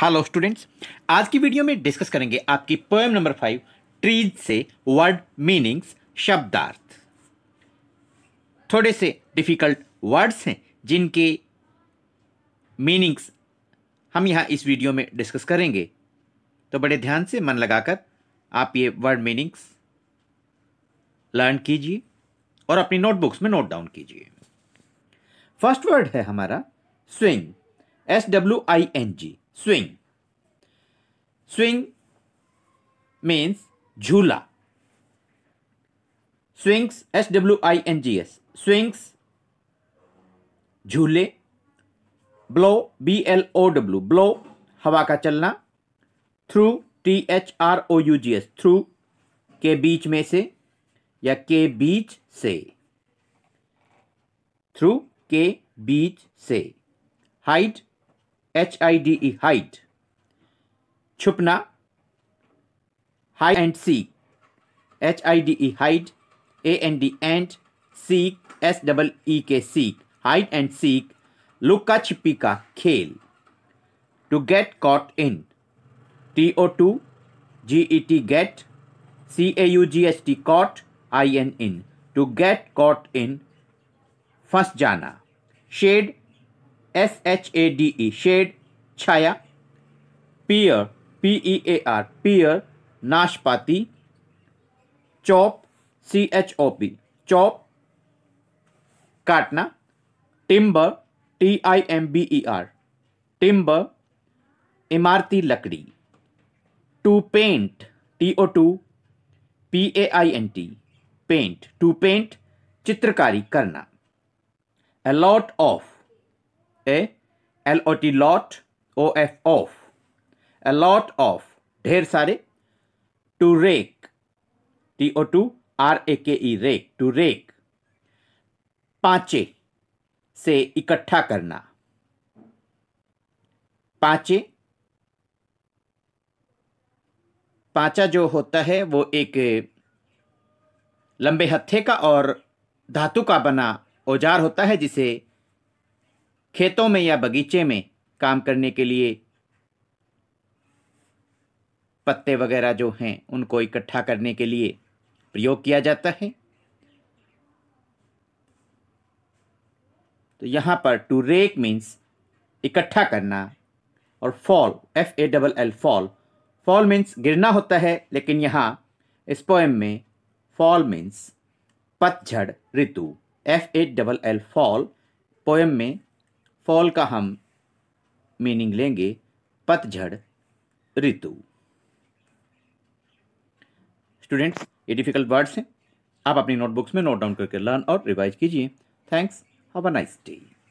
Hello students आज की video में डिस्कस करेंगे आपकी पोएम नंबर फाइव ट्रीज से वर्ड मीनिंग्स शब्दार्थ थोड़े से डिफ़िकल्ट वर्ड्स हैं जिनके मीनिंग्स हम यहाँ इस वीडियो में डिस्कस करेंगे तो बड़े ध्यान से मन लगाकर आप ये वर्ड मीनिंग्स लर्न कीजिए और अपनी नोटबुक्स में नोट डाउन कीजिए फर्स्ट वर्ड है हमारा swing S W I N G swing. Swing means jhula. Swings, S-W-I-N-G-S. Swings, झूले blow B L O W blow हवा का चलना through T H R O U G H through के बीच में से या के बीच से थ्रू के बीच से hide H I D E hide छुपना hide and C H I D E hide A N D and C S double E K C hide and seek लुका छिपी का खेल to get caught in T O to G E T get C A U G H T caught I N in to get caught in फंस जाना shade S H A D E shade Chhaya pear P E A R pear नाशपाती chop C H O P chop काटना timber T I M B E R timber इमारती लकड़ी to paint T O to P A I N T paint to paint चित्रकारी करना a lot of A L O T lot O F of a lot of ढेर सारे to rake T O to R A K E rake to rake पांचे से इकट्ठा करना पांचे पांचा जो होता है वो एक लंबे हत्थे का और धातु का बना औजार होता है जिसे खेतों में या बगीचे में काम करने के लिए पत्ते वगैरह जो हैं उनको इकट्ठा करने के लिए प्रयोग किया जाता है तो यहाँ पर टू रेक मीन्स इकट्ठा करना और fall F A double L fall fall means गिरना होता है लेकिन यहाँ इस पोएम में फॉल मीन्स पतझड़ ऋतु F A double L fall poem में फॉल का हम मीनिंग लेंगे पतझड़ ऋतु स्टूडेंट्स ये डिफिकल्ट वर्ड्स हैं आप अपनी नोटबुक्स में नोट डाउन करके लर्न और रिवाइज कीजिए thanks have a nice day